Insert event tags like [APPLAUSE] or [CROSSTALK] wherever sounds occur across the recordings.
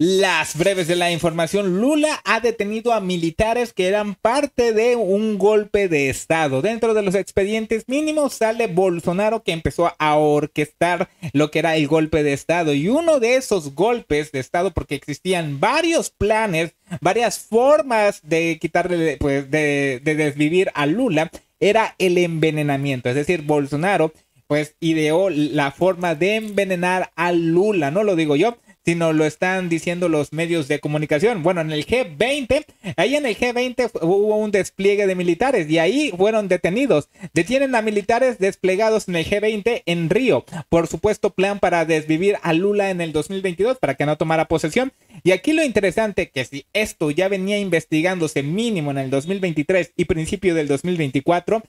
Las breves de la información, Lula ha detenido a militares que eran parte de un golpe de Estado. Dentro de los expedientes mínimos sale Bolsonaro que empezó a orquestar lo que era el golpe de Estado. Y uno de esos golpes de Estado, porque existían varios planes, varias formas de quitarle, pues, de, de desvivir a Lula, era el envenenamiento. Es decir, Bolsonaro pues ideó la forma de envenenar a Lula, no lo digo yo sino lo están diciendo los medios de comunicación. Bueno, en el G20, ahí en el G20 hubo un despliegue de militares y ahí fueron detenidos. Detienen a militares desplegados en el G20 en Río. Por supuesto, plan para desvivir a Lula en el 2022 para que no tomara posesión. Y aquí lo interesante que si esto ya venía investigándose mínimo en el 2023 y principio del 2024,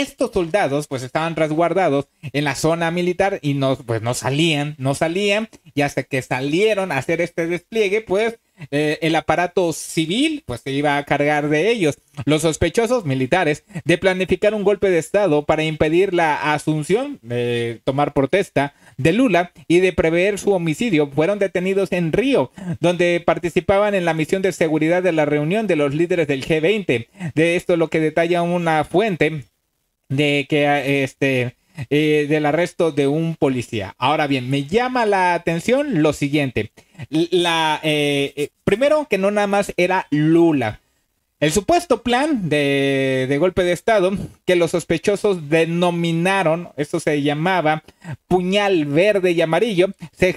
estos soldados pues estaban resguardados en la zona militar y no, pues no salían, no salían y hasta que salieron a hacer este despliegue pues eh, el aparato civil pues se iba a cargar de ellos. Los sospechosos militares de planificar un golpe de Estado para impedir la asunción, tomar protesta de Lula y de prever su homicidio fueron detenidos en Río, donde participaban en la misión de seguridad de la reunión de los líderes del G20. De esto lo que detalla una fuente de que este eh, del arresto de un policía. Ahora bien, me llama la atención lo siguiente. La, eh, eh, primero que no nada más era Lula. El supuesto plan de, de, golpe de Estado que los sospechosos denominaron, esto se llamaba puñal verde y amarillo, se,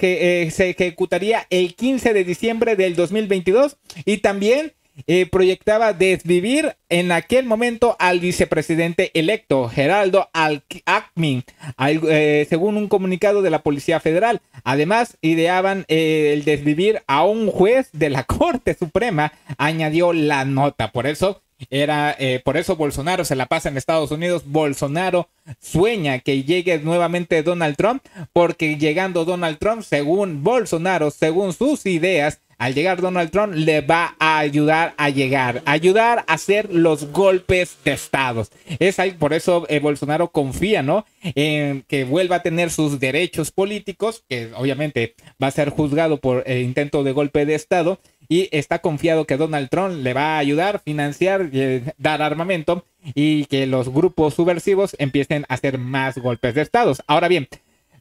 se ejecutaría el 15 de diciembre del 2022 y también eh, proyectaba desvivir en aquel momento al vicepresidente electo, Geraldo Alckmin, al, eh, según un comunicado de la Policía Federal. Además, ideaban eh, el desvivir a un juez de la [LAUGHS] Corte Suprema, añadió la nota. Por eso era, por eso Bolsonaro se la pasa en Estados Unidos. Bolsonaro sueña que llegue nuevamente Donald Trump, porque llegando Donald Trump, según Bolsonaro, según sus ideas, al llegar Donald Trump le va a ayudar a llegar, ayudar a hacer los golpes de estados Es ahí, por eso eh, Bolsonaro confía, ¿no? En que vuelva a tener sus derechos políticos, que obviamente va a ser juzgado por el eh, intento de golpe de Estado, y está confiado que Donald Trump le va a ayudar, financiar, eh, dar armamento y que los grupos subversivos empiecen a hacer más golpes de estados. Ahora bien,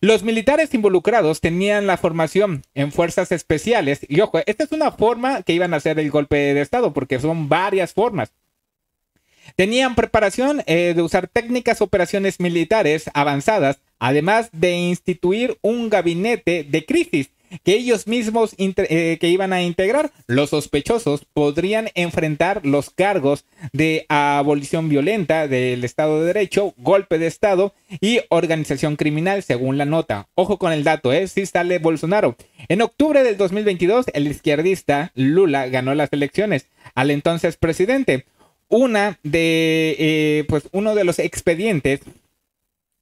los militares involucrados tenían la formación en fuerzas especiales. Y ojo, esta es una forma que iban a hacer el golpe de Estado, porque son varias formas. Tenían preparación eh, de usar técnicas operaciones militares avanzadas, además de instituir un gabinete de crisis que ellos mismos eh, que iban a integrar. Los sospechosos podrían enfrentar los cargos de abolición violenta del Estado de Derecho, golpe de Estado y organización criminal, según la nota. Ojo con el dato, ¿eh? si sale Bolsonaro. En octubre del 2022, el izquierdista Lula ganó las elecciones al entonces presidente. Una de, eh, pues uno de los expedientes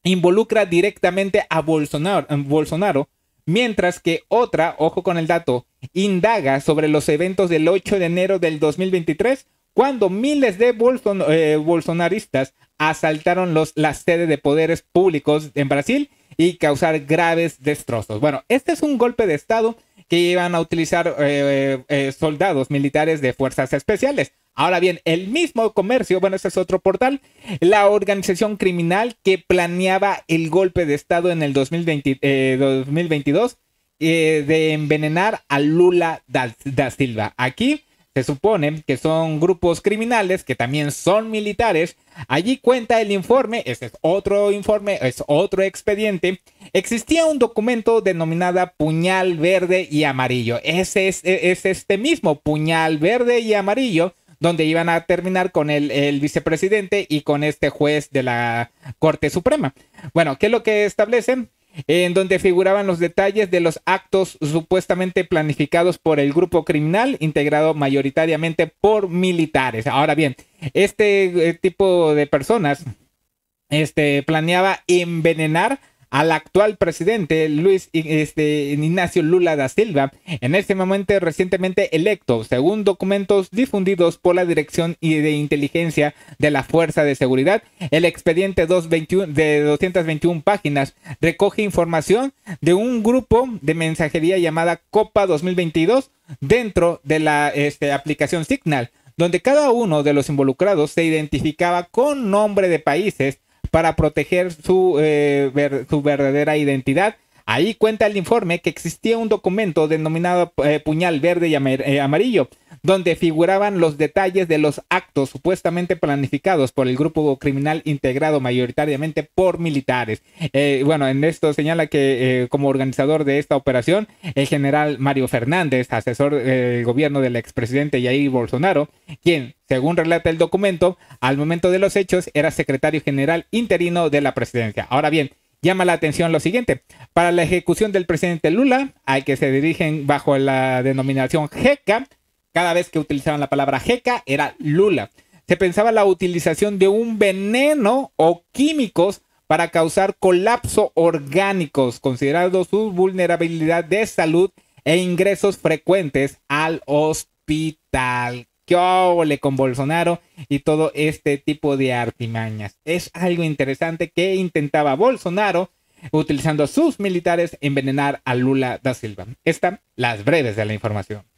involucra directamente a Bolsonaro, Bolsonaro Mientras que otra, ojo con el dato, indaga sobre los eventos del 8 de enero del 2023, cuando miles de eh, bolsonaristas asaltaron los, la sede de poderes públicos en Brasil y causar graves destrozos. Bueno, este es un golpe de Estado que iban a utilizar eh, eh, eh, soldados militares de fuerzas especiales. Ahora bien, el mismo comercio, bueno, ese es otro portal, la organización criminal que planeaba el golpe de Estado en el 2022 de envenenar a Lula da Silva. Aquí se supone que son grupos criminales que también son militares. Allí cuenta el informe, este es otro informe, es otro expediente. Existía un documento denominada puñal verde y amarillo. Ese e, es, este mismo puñal verde y amarillo donde iban a terminar con el, el, vicepresidente y con este juez de la Corte Suprema. Bueno, ¿qué es lo que establecen? en donde figuraban los detalles de los actos supuestamente planificados por el grupo criminal, integrado mayoritariamente por militares. Ahora bien, este eh, tipo de personas este, planeaba envenenar al actual presidente Luis este, Ignacio Lula da Silva, en este momento recientemente electo, según documentos difundidos por la Dirección de Inteligencia de la Fuerza de Seguridad. El expediente 221, de 221 páginas recoge información de un grupo de mensajería llamada Copa 2022 dentro de la este, aplicación Signal donde cada uno de los involucrados se identificaba con nombre de países para proteger su, eh, su verdadera identidad Ahí cuenta el informe que existía un documento denominado eh, Puñal Verde y eh, Amarillo, donde figuraban los detalles de los actos supuestamente planificados por el grupo criminal integrado mayoritariamente por militares. Eh, bueno, en esto señala que como organizador de esta operación, el general Mario Fernández, asesor del gobierno del expresidente Jair Bolsonaro, quien según relata el documento, al momento de los hechos era secretario general interino de la presidencia. Ahora bien, Llama la atención lo siguiente. Para la ejecución del presidente Lula, al que se dirigen bajo la denominación JECA, cada vez que utilizaban la palabra JECA era Lula. Se pensaba la utilización de un veneno o químicos para causar colapso orgánicos, considerando su vulnerabilidad de salud e ingresos frecuentes al hospital qué le con Bolsonaro y todo este tipo de artimañas. Es algo interesante que intentaba Bolsonaro utilizando a sus militares envenenar a Lula da Silva. Están las breves de la información.